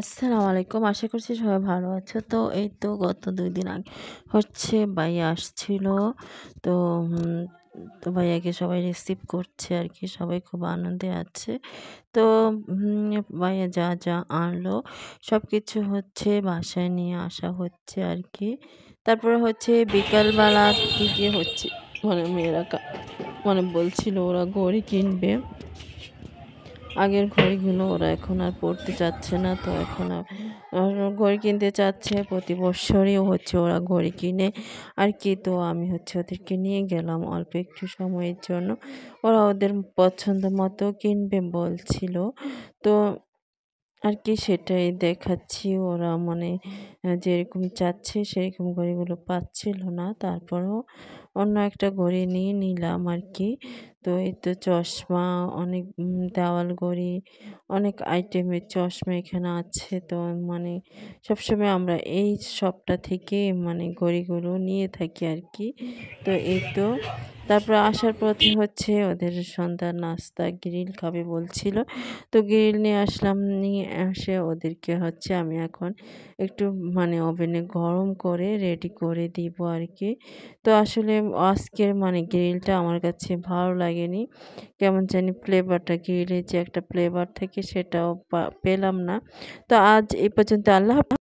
আসসালামু আলাইকুম আশা করছি সবাই ভালো আছো তো এই তো গত দুই দিন আগে হচ্ছে বাই আসছিল তো তো ভাইয়াকে সবাই রিসিভ করছে আর কি সবাই খুব আনন্দে আছে তো ভাইয়া যা যা আনলো সব কিছু হচ্ছে বাসায় নিয়ে আসা হচ্ছে আর কি তারপরে হচ্ছে বিকালবেলা কী কী হচ্ছে মানে মেয়েরা মানে বলছিল ওরা ঘড়ি কিনবে আগের ঘড়িগুলো ওরা এখন আর পড়তে চাচ্ছে না তো এখন আর ঘড়ি কিনতে চাচ্ছে প্রতি বছরই হচ্ছে ওরা ঘড়ি কিনে আর কি তো আমি হচ্ছে ওদেরকে নিয়ে গেলাম অল্প একটু সময়ের জন্য ওরা ওদের পছন্দ মতো কিনবে বলছিল তো আর কি সেটাই দেখাচ্ছি ওরা মানে যেরকম চাচ্ছে সেরকম ঘড়িগুলো পাচ্ছিল না তারপরেও অন্য একটা ঘড়ি নিয়ে নিলাম আর কি তো এই তো চশমা অনেক দেওয়াল ঘড়ি অনেক আইটেমের চশমা এখানে আছে তো মানে সবসময় আমরা এই শপটা থেকে মানে ঘড়িগুলো নিয়ে থাকি আর কি তো এই তো তারপর আসার পথে হচ্ছে ওদের সন্ধ্যা নাস্তা গ্রিল খাবে বলছিল তো গ্রিল নিয়ে আসলাম নিয়ে এসে ওদেরকে হচ্ছে আমি এখন একটু মানে ওভেনে গরম করে রেডি করে দিব আর কি তো আসলে আজকের মানে গ্রিলটা আমার কাছে ভালো লাগে লাগিয়ে কেমন জানি ফ্লেভারটা ঘিরে যে একটা ফ্লেভার থাকে সেটাও পেলাম না তো আজ এই পর্যন্ত আল্লাহ